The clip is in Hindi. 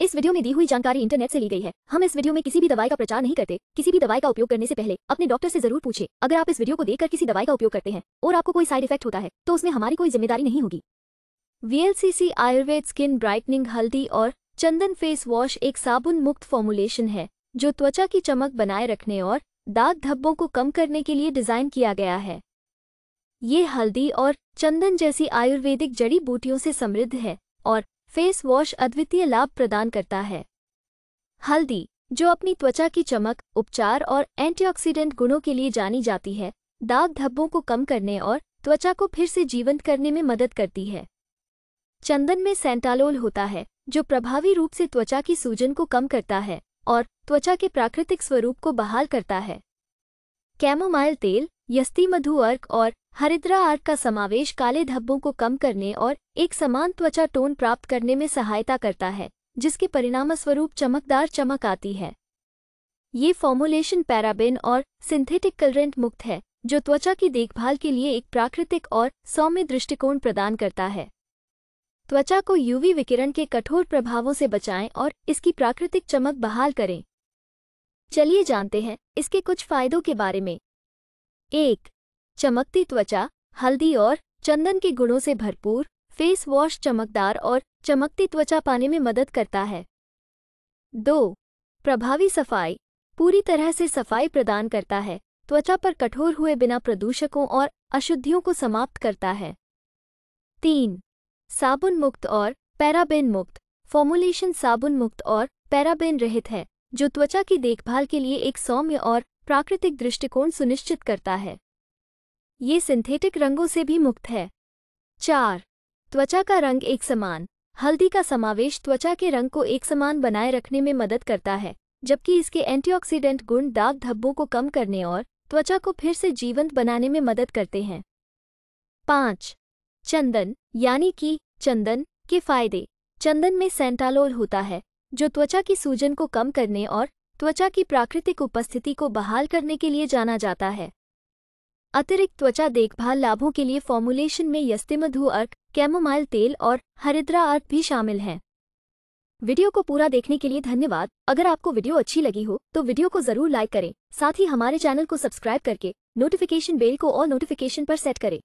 इस वीडियो में दी हुई जानकारी इंटरनेट से ली गई है हम इस वीडियो में किसी भी दवाई का प्रचार नहीं करते किसी भी दवाई का उपयोग करने से पहले अपने डॉक्टर से जरूर पूछे अगर आप इस वीडियो को देखकर किसी दवाई का उपयोग करते हैं और आपको कोई साइड इफेक्ट होता है तो उसमें हमारी कोई जिम्मेदारी नहीं होगी वीएलसीसी आयुर्वेद स्किन ब्राइटनिंग हल्दी और चंदन फेस वॉश एक साबुन मुक्त फॉर्मुलेशन है जो त्वचा की चमक बनाए रखने और दाग धब्बों को कम करने के लिए डिजाइन किया गया है ये हल्दी और चंदन जैसी आयुर्वेदिक जड़ी बूटियों से समृद्ध है और फेस वॉश अद्वितीय लाभ प्रदान करता है हल्दी जो अपनी त्वचा की चमक उपचार और एंटीऑक्सीडेंट गुणों के लिए जानी जाती है दाग धब्बों को कम करने और त्वचा को फिर से जीवंत करने में मदद करती है चंदन में सेंटालोल होता है जो प्रभावी रूप से त्वचा की सूजन को कम करता है और त्वचा के प्राकृतिक स्वरूप को बहाल करता है कैमोमाइल तेल यस्ती मधु अर्क और हरिद्रा अर्क का समावेश काले धब्बों को कम करने और एक समान त्वचा टोन प्राप्त करने में सहायता करता है जिसके परिणामस्वरूप चमकदार चमक आती है ये फॉर्मुलेशन पैराबेन और सिंथेटिक कलरेंट मुक्त है जो त्वचा की देखभाल के लिए एक प्राकृतिक और सौम्य दृष्टिकोण प्रदान करता है त्वचा को यूवी विकिरण के कठोर प्रभावों से बचाएं और इसकी प्राकृतिक चमक बहाल करें चलिए जानते हैं इसके कुछ फायदों के बारे में एक चमकती त्वचा हल्दी और चंदन के गुणों से भरपूर फेस वॉश चमकदार और चमकती त्वचा पाने में मदद करता है दो प्रभावी सफाई पूरी तरह से सफाई प्रदान करता है त्वचा पर कठोर हुए बिना प्रदूषकों और अशुद्धियों को समाप्त करता है तीन साबुन मुक्त और पैराबेन मुक्त फॉर्मुलेशन साबुन मुक्त और पैराबेन रहित है जो त्वचा की देखभाल के लिए एक सौम्य और प्राकृतिक दृष्टिकोण सुनिश्चित करता है ये सिंथेटिक रंगों से भी मुक्त है चार त्वचा का रंग एक समान हल्दी का समावेश त्वचा के रंग को एक समान बनाए रखने में मदद करता है जबकि इसके एंटीऑक्सीडेंट गुण दाग धब्बों को कम करने और त्वचा को फिर से जीवंत बनाने में मदद करते हैं पाँच चंदन यानी कि चंदन के फायदे चंदन में सेंटालोल होता है जो त्वचा की सूजन को कम करने और त्वचा की प्राकृतिक उपस्थिति को बहाल करने के लिए जाना जाता है अतिरिक्त त्वचा देखभाल लाभों के लिए फॉर्मुलेशन में यस्तिमधु अर्क कैमोमाइल तेल और हरिद्रा अर्क भी शामिल हैं वीडियो को पूरा देखने के लिए धन्यवाद अगर आपको वीडियो अच्छी लगी हो तो वीडियो को जरूर लाइक करें साथ ही हमारे चैनल को सब्सक्राइब करके नोटिफिकेशन बेल को और नोटिफिकेशन पर सेट करें